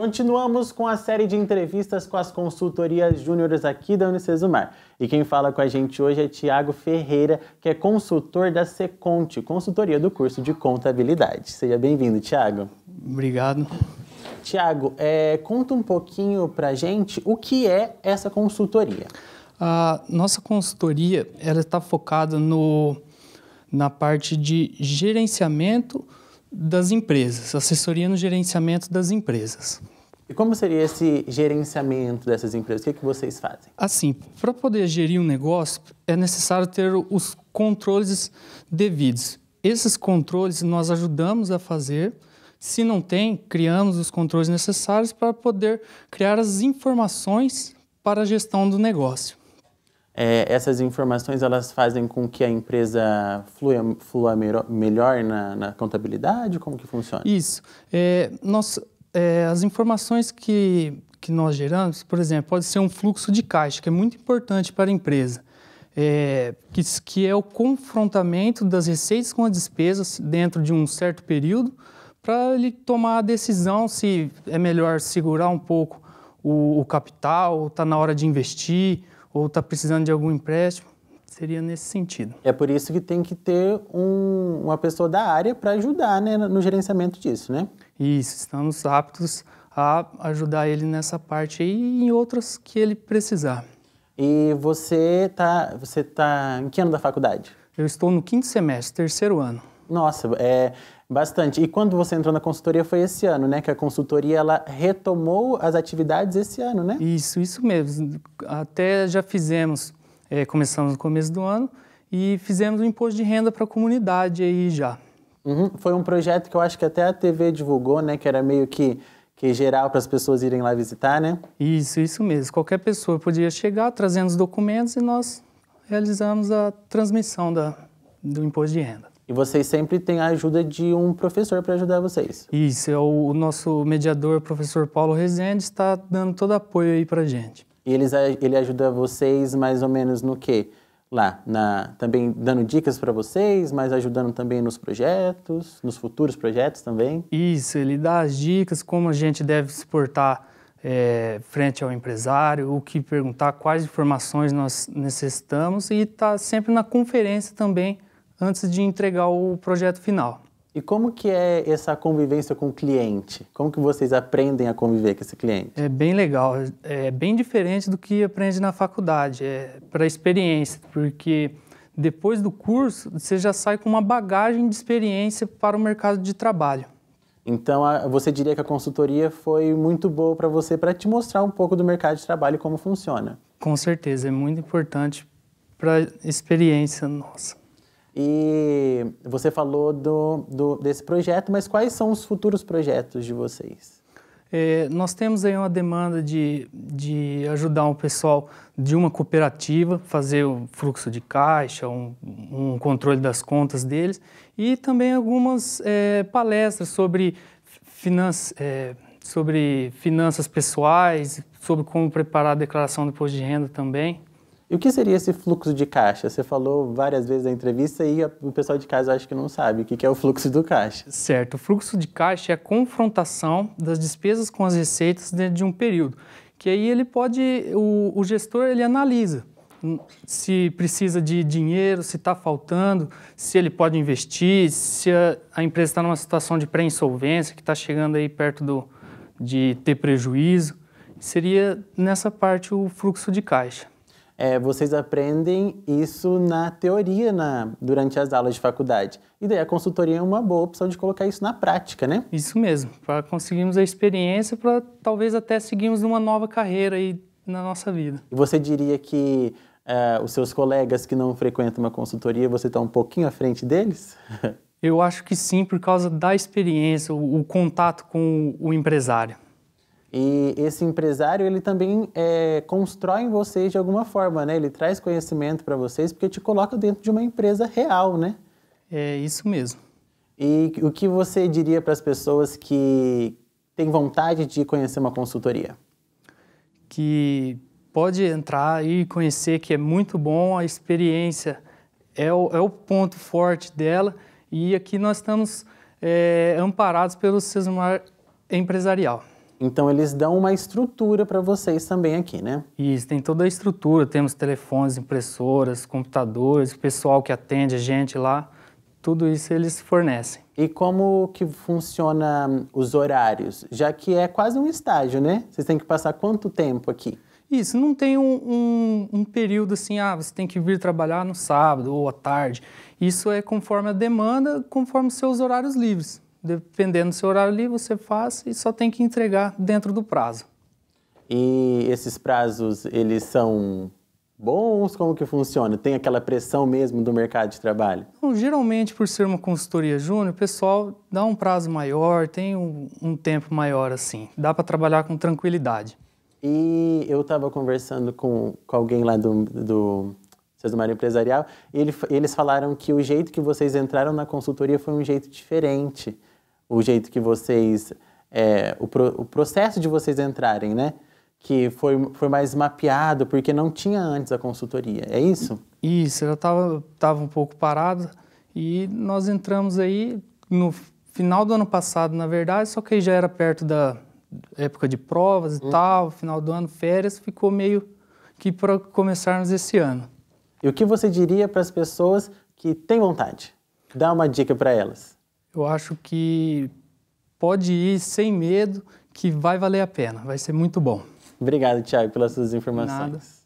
Continuamos com a série de entrevistas com as consultorias júniores aqui da Unicesumar. E quem fala com a gente hoje é Tiago Ferreira, que é consultor da Seconte, consultoria do curso de contabilidade. Seja bem-vindo, Tiago. Obrigado. Tiago, é, conta um pouquinho para a gente o que é essa consultoria. A nossa consultoria ela está focada no, na parte de gerenciamento das empresas, assessoria no gerenciamento das empresas. E como seria esse gerenciamento dessas empresas? O que, é que vocês fazem? Assim, para poder gerir um negócio, é necessário ter os controles devidos. Esses controles nós ajudamos a fazer. Se não tem, criamos os controles necessários para poder criar as informações para a gestão do negócio. É, essas informações elas fazem com que a empresa flua, flua melhor na, na, contabilidade? Como que funciona? Isso. É, nós, é, as informações que, que nós geramos, por exemplo, pode ser um fluxo de caixa, que é muito importante para a empresa. É, que, que é o confrontamento das receitas com as despesas dentro de um certo período, para ele tomar a decisão se é melhor segurar um pouco o, o capital, está na hora de investir, ou está precisando de algum empréstimo, seria nesse sentido. É por isso que tem que ter um, uma pessoa da área para ajudar né, no gerenciamento disso, né? Isso, estamos aptos a ajudar ele nessa parte e em outras que ele precisar. E você está você tá em que ano da faculdade? Eu estou no quinto semestre, terceiro ano. Nossa, é bastante. E quando você entrou na consultoria foi esse ano, né? Que a consultoria ela retomou as atividades esse ano, né? Isso, isso mesmo. Até já fizemos, é, começamos no começo do ano e fizemos o imposto de renda para a comunidade aí já. Uhum. Foi um projeto que eu acho que até a TV divulgou, né? Que era meio que que geral para as pessoas irem lá visitar, né? Isso, isso mesmo. Qualquer pessoa podia chegar trazendo os documentos e nós realizamos a transmissão da, do imposto de renda. E vocês sempre têm a ajuda de um professor para ajudar vocês. Isso, é o, nosso mediador, professor Paulo Rezende, está dando todo apoio aí para gente. E eles, ele ajuda vocês mais ou menos no quê? Lá, na, também dando dicas para vocês, mas ajudando também nos projetos, nos futuros projetos também? Isso, ele dá as dicas, como a gente deve se portar é, frente ao empresário, o que perguntar, quais informações nós necessitamos e está sempre na conferência também, antes de entregar o projeto final. E como que é essa convivência com o cliente? Como que vocês aprendem a conviver com esse cliente? É bem legal, é bem diferente do que aprende na faculdade, é para experiência, porque depois do curso você já sai com uma bagagem de experiência para o mercado de trabalho. Então você diria que a consultoria foi muito boa para você para te mostrar um pouco do mercado de trabalho e como funciona? Com certeza, é muito importante para experiência nossa. E você falou do, do, desse projeto, mas quais são os futuros projetos de vocês? É, nós temos aí uma demanda de, de ajudar um pessoal de uma cooperativa, fazer o fluxo de caixa, um, um controle das contas deles e também algumas é, palestras sobre, finan é, sobre finanças pessoais, sobre como preparar a declaração do imposto de renda também. E o que seria esse fluxo de caixa? Você falou várias vezes na entrevista e o pessoal de casa acho que não sabe o que é o fluxo do caixa. Certo, o fluxo de caixa é a confrontação das despesas com as receitas dentro de um período, que aí ele pode, o, o gestor ele analisa hum, se precisa de dinheiro, se está faltando, se ele pode investir, se a, a empresa está numa situação de pré-insolvência, que está chegando aí perto do, de ter prejuízo. Seria nessa parte o fluxo de caixa é, vocês aprendem isso na teoria na, durante as aulas de faculdade. E daí a consultoria é uma boa opção de colocar isso na prática, né? Isso mesmo, para conseguirmos a experiência, para talvez até seguirmos uma nova carreira aí na nossa vida. E você diria que é, os seus colegas que não frequentam uma consultoria, você está um pouquinho à frente deles? Eu acho que sim, por causa da experiência, o, o contato com o, o empresário. E esse empresário, ele também é, constrói em vocês de alguma forma, né? Ele traz conhecimento para vocês porque te coloca dentro de uma empresa real, né? É isso mesmo. E o que você diria para as pessoas que têm vontade de conhecer uma consultoria? Que pode entrar e conhecer que é muito bom a experiência, é o, é o ponto forte dela e aqui nós estamos é, amparados pelo Sesmar empresarial. Então eles dão uma estrutura para vocês também aqui, né? Isso, tem toda a estrutura, temos telefones, impressoras, computadores, pessoal que atende a gente lá, tudo isso eles fornecem. E como que funciona hum, os horários? Já que é quase um estágio, né? Vocês têm que passar quanto tempo aqui? Isso, não tem um, um, um, período assim, ah, você tem que vir trabalhar no sábado ou à tarde. Isso é conforme a demanda, conforme seus horários livres. Dependendo do seu horário ali, você faz e só tem que entregar dentro do prazo. E esses prazos, eles são bons? Como que funciona? Tem aquela pressão mesmo do mercado de trabalho? Então, geralmente, por ser uma consultoria júnior, o pessoal dá um prazo maior, tem um, um tempo maior assim. Dá para trabalhar com tranquilidade. E eu estava conversando com, com alguém lá do, do Sesumar Empresarial e ele, eles falaram que o jeito que vocês entraram na consultoria foi um jeito diferente o jeito que vocês, é, o, pro, o processo de vocês entrarem, né? que foi, foi mais mapeado, porque não tinha antes a consultoria, é isso? Isso, ela estava tava um pouco parada e nós entramos aí no final do ano passado, na verdade, só que aí já era perto da época de provas e hum. tal, final do ano, férias, ficou meio que para começarmos esse ano. E o que você diria para as pessoas que têm vontade? Dá uma dica para elas eu acho que pode ir sem medo, que vai valer a pena, vai ser muito bom. Obrigado, Thiago, pelas suas informações. Nada.